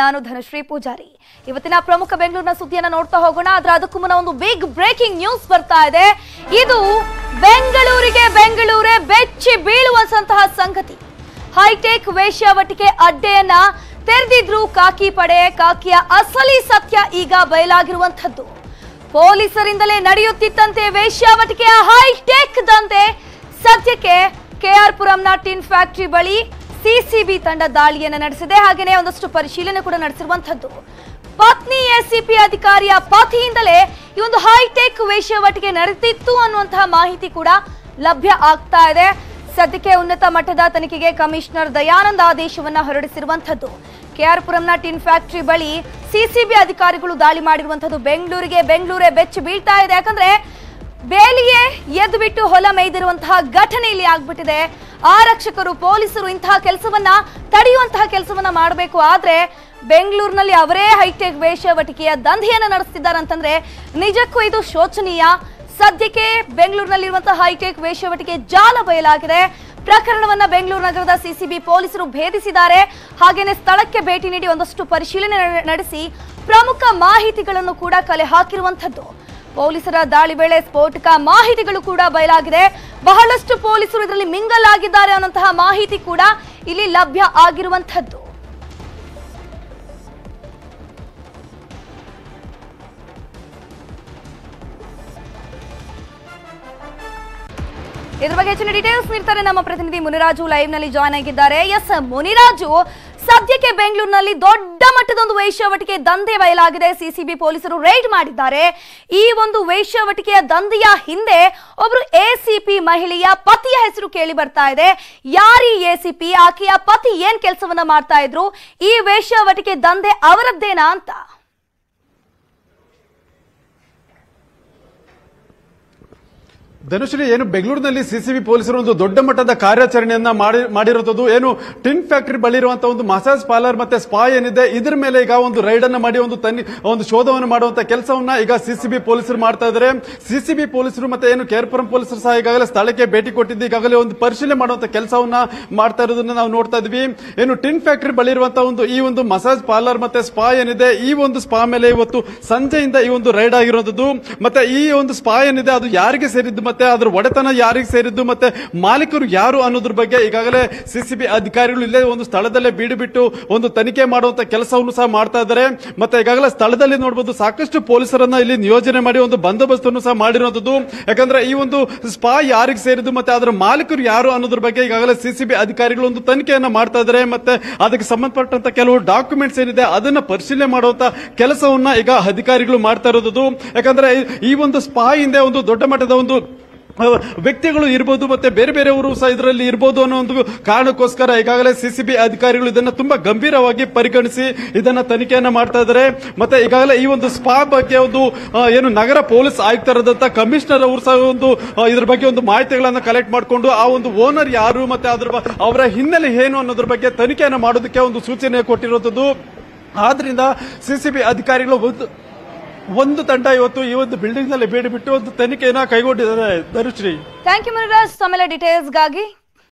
ನಾನು ಧನಶ್ರೀ ಪೂಜಾರಿ ಇವತ್ತಿನ ಪ್ರಮುಖ ಬೆಂಗಳೂರಿನ ಸುದ್ದಿಯನ್ನ ನೋಡ್ತಾ ಹೋಗೋಣ ಆದ್ರೆ ಅದಕ್ಕೂ ಮುನ್ನ ಒಂದು ಬಿಗ್ ಬ್ರೇಕಿಂಗ್ ನ್ಯೂಸ್ ಬರ್ತಾ ಇದೆ ಇದು ಬೆಂಗಳೂರಿಗೆ ಬೆಂಗಳೂರೇ ಬೆಚ್ಚಿ ಬೀಳುವಂತಹ ಸಂಗತಿ ಹೈಟೆಕ್ ವೇಶ್ಯಾವಟಿಕೆ ಅಡ್ಡೆಯನ್ನ ತೆರೆದಿದ್ರು ಕಾಕಿ ಪಡೆ ಕಾಕಿಯ ಅಸಲಿ ಸತ್ಯ ಈಗ ಬಯಲಾಗಿರುವಂತದ್ದು ಪೊಲೀಸರಿಂದಲೇ ನಡೆಯುತ್ತಿತ್ತಂತೆ ವೇಷಾವಟಿಕೆಯ ಹೈಟೆಕ್ ದಂತೆ ಸದ್ಯಕ್ಕೆ ಕೆಆರ್ ಪುರಂನ ಟಿನ್ ಫ್ಯಾಕ್ಟರಿ ಬಳಿ ಸಿಸಿಬಿ ತಂಡ ದಾಳಿಯನ್ನು ನಡೆಸಿದೆ ಹಾಗೆಯೇ ಒಂದಷ್ಟು ಪರಿಶೀಲನೆ ಕೂಡ ನಡೆಸಿರುವಂತದ್ದು ಪತ್ನಿ ಎಸಿಪಿ ಅಧಿಕಾರಿಯ ಪತಿಯಿಂದಲೇ ಈ ಒಂದು ಹೈಟೆಕ್ ವೇಷವಟಿಕೆ ನಡೆದಿತ್ತು ಅನ್ನುವಂತಹ ಮಾಹಿತಿ ಕೂಡ ಲಭ್ಯ ಆಗ್ತಾ ಇದೆ ಸದ್ಯಕ್ಕೆ ಉನ್ನತ ಮಟ್ಟದ ತನಿಖೆಗೆ ಕಮಿಷನರ್ ದಯಾನಂದ ಆದೇಶವನ್ನ ಹೊರಡಿಸಿರುವಂತದ್ದು ಕೆಆರ್ಪುರಂನ ಟಿನ್ ಫ್ಯಾಕ್ಟರಿ ಬಳಿ ಸಿಸಿಬಿ ಅಧಿಕಾರಿಗಳು ದಾಳಿ ಮಾಡಿರುವಂತದ್ದು ಬೆಂಗಳೂರಿಗೆ ಬೆಂಗಳೂರೇ ಬೆಚ್ಚಿ ಬೀಳ್ತಾ ಇದೆ ಯಾಕಂದ್ರೆ ಬೇಲಿಯೇ ಎದ್ದು ಬಿಟ್ಟು ಹೊಲ ಮೈದಿರುವಂತಹ ಘಟನೆ ಇಲ್ಲಿ ಆಗ್ಬಿಟ್ಟಿದೆ ಆರಕ್ಷಕರು ಪೊಲೀಸರು ಇಂತಹ ಕೆಲಸವನ್ನ ತಡೆಯುವಂತಹ ಕೆಲಸವನ್ನ ಮಾಡಬೇಕು ಆದ್ರೆ ಬೆಂಗಳೂರಿನಲ್ಲಿ ಅವರೇ ಹೈಟೆಕ್ ವೇಷವಟಿಕೆಯ ದಂಧೆಯನ್ನು ನಡೆಸ್ತಿದ್ದಾರೆ ಅಂತಂದ್ರೆ ನಿಜಕ್ಕೂ ಇದು ಶೋಚನೀಯ ಸದ್ಯಕ್ಕೆ ಬೆಂಗಳೂರಿನಲ್ಲಿರುವಂತಹ ಹೈಟೆಕ್ ವೇಷವಟಿಕೆ ಜಾಲ ಬಯಲಾಗಿದೆ ಪ್ರಕರಣವನ್ನ ಬೆಂಗಳೂರು ನಗರದ ಸಿಸಿಬಿ ಪೊಲೀಸರು ಭೇದಿಸಿದ್ದಾರೆ ಹಾಗೇನೆ ಸ್ಥಳಕ್ಕೆ ಭೇಟಿ ನೀಡಿ ಒಂದಷ್ಟು ಪರಿಶೀಲನೆ ನಡೆಸಿ ಪ್ರಮುಖ ಮಾಹಿತಿಗಳನ್ನು ಕೂಡ ಕಲೆ ಹಾಕಿರುವಂತದ್ದು ಪೊಲೀಸರ ದಾಳಿ ವೇಳೆ ಸ್ಫೋಟಕ ಮಾಹಿತಿಗಳು ಕೂಡ ಬಯಲಾಗಿದೆ ಬಹಳಷ್ಟು ಪೊಲೀಸರು ಇದರಲ್ಲಿ ಮಿಂಗಲ್ ಆಗಿದ್ದಾರೆ ಅನ್ನೋಂತಹ ಮಾಹಿತಿ ಕೂಡ ಇಲ್ಲಿ ಲಭ್ಯ ಆಗಿರುವಂತಹದ್ದು ಇದರ ಬಗ್ಗೆ ಹೆಚ್ಚಿನ ಡೀಟೇಲ್ಸ್ ನೀಡ್ತಾರೆ ನಮ್ಮ ಪ್ರತಿನಿಧಿ ಮುನಿರಾಜು ಲೈವ್ ನಲ್ಲಿ ಜಾಯ್ನ್ ಆಗಿದ್ದಾರೆ ಎಸ್ ಮುನಿರಾಜು ಸದ್ಯಕ್ಕೆ ಬೆಂಗಳೂರಿನಲ್ಲಿ ದೊಡ್ಡ ಮಟ್ಟದೊಂದು ವೈಶ್ಯವಟಿಕೆ ದಂಧೆ ಬಯಲಾಗಿದೆ ಸಿಸಿಬಿ ಪೊಲೀಸರು ರೈಡ್ ಮಾಡಿದ್ದಾರೆ ಈ ಒಂದು ವೇಶ್ಯಾವಟಿಕೆಯ ದಂಧೆಯ ಹಿಂದೆ ಒಬ್ರು ಎಸಿಪಿ ಮಹಿಳೆಯ ಪತಿಯ ಹೆಸರು ಕೇಳಿ ಬರ್ತಾ ಇದೆ ಯಾರಿ ಎಸಿಪಿ ಆಕೆಯ ಪತಿ ಏನ್ ಕೆಲಸವನ್ನ ಮಾಡ್ತಾ ಇದ್ರು ಈ ವೇಶ್ಯಾವಟಿಕೆ ದಂಧೆ ಅವರದ್ದೇನಾ ಅಂತ ಧನುಶ್ರೀ ಏನು ಬೆಂಗಳೂರಿನಲ್ಲಿ ಸಿಸಿಬಿ ಪೊಲೀಸರು ಒಂದು ದೊಡ್ಡ ಮಟ್ಟದ ಕಾರ್ಯಾಚರಣೆಯನ್ನ ಮಾಡಿರೋದು ಏನು ಟಿನ್ ಫ್ಯಾಕ್ಟರಿ ಬಳಿ ಇರುವಂತಹ ಒಂದು ಮಸಾಜ್ ಪಾರ್ಲರ್ ಮತ್ತೆ ಸ್ಪಾ ಏನಿದೆ ಇದರ ಮೇಲೆ ಈಗ ಒಂದು ರೈಡ್ ಅನ್ನ ಮಾಡಿ ಒಂದು ತನ್ನಿ ಒಂದು ಶೋಧವನ್ನು ಮಾಡುವಂತ ಕೆಲಸವನ್ನ ಈಗ ಸಿಸಿಬಿ ಪೊಲೀಸರು ಮಾಡ್ತಾ ಇದ್ದಾರೆ ಸಿಸಿಬಿ ಪೊಲೀಸರು ಮತ್ತೆ ಏನು ಕೇರ್ಪುರಂ ಪೊಲೀಸರು ಸಹ ಈಗಾಗಲೇ ಸ್ಥಳಕ್ಕೆ ಭೇಟಿ ಕೊಟ್ಟಿದ್ದು ಈಗಾಗಲೇ ಒಂದು ಪರಿಶೀಲನೆ ಮಾಡುವಂತ ಕೆಲಸವನ್ನ ಮಾಡ್ತಾ ಇರೋದನ್ನ ನಾವು ನೋಡ್ತಾ ಇದ್ವಿ ಏನು ಟಿನ್ ಫ್ಯಾಕ್ಟರಿ ಬಳಿ ಇರುವಂತಹ ಒಂದು ಈ ಒಂದು ಮಸಾಜ್ ಪಾರ್ಲರ್ ಮತ್ತೆ ಸ್ಪಾ ಏನಿದೆ ಈ ಒಂದು ಸ್ಪಾ ಮೇಲೆ ಇವತ್ತು ಸಂಜೆಯಿಂದ ಈ ಒಂದು ರೈಡ್ ಆಗಿರುವಂತದ್ದು ಮತ್ತೆ ಈ ಒಂದು ಸ್ಪಾ ಏನಿದೆ ಅದು ಯಾರಿಗೆ ಸೇರಿದ್ದು ಮತ್ತೆ ಅದರ ಒಡೆತನ ಯಾರಿಗೆ ಸೇರಿದ್ದು ಮತ್ತೆ ಮಾಲೀಕರು ಯಾರು ಅನ್ನೋದ್ರ ಬಗ್ಗೆ ಈಗಾಗಲೇ ಸಿಸಿಬಿ ಅಧಿಕಾರಿಗಳು ಇಲ್ಲೇ ಒಂದು ಸ್ಥಳದಲ್ಲೇ ಬೀಡು ಬಿಟ್ಟು ಒಂದು ತನಿಖೆ ಮಾಡುವಂತ ಕೆಲಸವನ್ನು ಸಹ ಮಾಡ್ತಾ ಇದ್ದಾರೆ ಮತ್ತೆ ಈಗಾಗಲೇ ಸ್ಥಳದಲ್ಲಿ ನೋಡಬಹುದು ಸಾಕಷ್ಟು ಪೊಲೀಸರನ್ನ ಇಲ್ಲಿ ನಿಯೋಜನೆ ಮಾಡಿ ಒಂದು ಬಂದೋಬಸ್ತ್ ಸಹ ಮಾಡಿರುವಂತದ್ದು ಯಾಕಂದ್ರೆ ಈ ಒಂದು ಸ್ಪಾ ಯಾರಿಗೆ ಸೇರಿದ್ದು ಮತ್ತೆ ಅದರ ಮಾಲೀಕರು ಯಾರು ಅನ್ನೋದ್ರ ಬಗ್ಗೆ ಈಗಾಗಲೇ ಸಿಸಿಬಿ ಅಧಿಕಾರಿಗಳು ಒಂದು ತನಿಖೆಯನ್ನು ಮಾಡ್ತಾ ಇದ್ದಾರೆ ಮತ್ತೆ ಅದಕ್ಕೆ ಸಂಬಂಧಪಟ್ಟಂತ ಕೆಲವು ಡಾಕ್ಯುಮೆಂಟ್ಸ್ ಏನಿದೆ ಅದನ್ನ ಪರಿಶೀಲನೆ ಮಾಡುವಂತ ಕೆಲಸವನ್ನ ಈಗ ಅಧಿಕಾರಿಗಳು ಮಾಡ್ತಾ ಇರೋದು ಯಾಕಂದ್ರೆ ಈ ಒಂದು ಸ್ಪಾ ಹಿಂದೆ ಒಂದು ದೊಡ್ಡ ಮಟ್ಟದ ಒಂದು ವ್ಯಕ್ತಿಗಳು ಇರ್ಬೋದು ಮತ್ತೆ ಬೇರೆ ಬೇರೆಯವರು ಸಹ ಇದರಲ್ಲಿ ಇರ್ಬೋದು ಅನ್ನೋ ಒಂದು ಕಾರಣಕ್ಕೋಸ್ಕರ ಈಗಾಗಲೇ ಬಿ ಅಧಿಕಾರಿಗಳು ಇದನ್ನ ತುಂಬಾ ಗಂಭೀರವಾಗಿ ಪರಿಗಣಿಸಿ ಇದನ್ನ ತನಿಖೆಯನ್ನ ಮಾಡ್ತಾ ಇದ್ದಾರೆ ಮತ್ತೆ ಈಗಾಗಲೇ ಈ ಒಂದು ಸ್ಪಾ ಬಗ್ಗೆ ಒಂದು ಏನು ನಗರ ಪೊಲೀಸ್ ಆಯುಕ್ತರಾದಂತಹ ಕಮಿಷನರ್ ಅವರು ಸಹ ಒಂದು ಇದ್ರ ಬಗ್ಗೆ ಒಂದು ಮಾಹಿತಿಗಳನ್ನು ಕಲೆಕ್ಟ್ ಮಾಡಿಕೊಂಡು ಆ ಒಂದು ಓನರ್ ಯಾರು ಮತ್ತೆ ಅದರ ಅವರ ಹಿನ್ನೆಲೆ ಏನು ಅನ್ನೋದ್ರ ಬಗ್ಗೆ ತನಿಖೆಯನ್ನು ಮಾಡೋದಕ್ಕೆ ಒಂದು ಸೂಚನೆ ಕೊಟ್ಟಿರುವಂತದ್ದು ಆದ್ರಿಂದ ಬಿ ಅಧಿಕಾರಿಗಳು ಒಂದು ತಂಡ ಇವತ್ತು ಈ ಒಂದು ಬಿಲ್ಡಿಂಗ್ ನಲ್ಲಿ ಬೇಡಿ ಬಿಟ್ಟು ಒಂದು ತನಿಖೆಯನ್ನ ಕೈಗೊಂಡಿದ್ದಾರೆ ಧನುಶ್ರೀ ಥ್ಯಾಂಕ್ ಯು ಮುನಿರಾಜ್ ಆಮೇಲೆ ಡೀಟೇಲ್ಸ್ಗಾಗಿ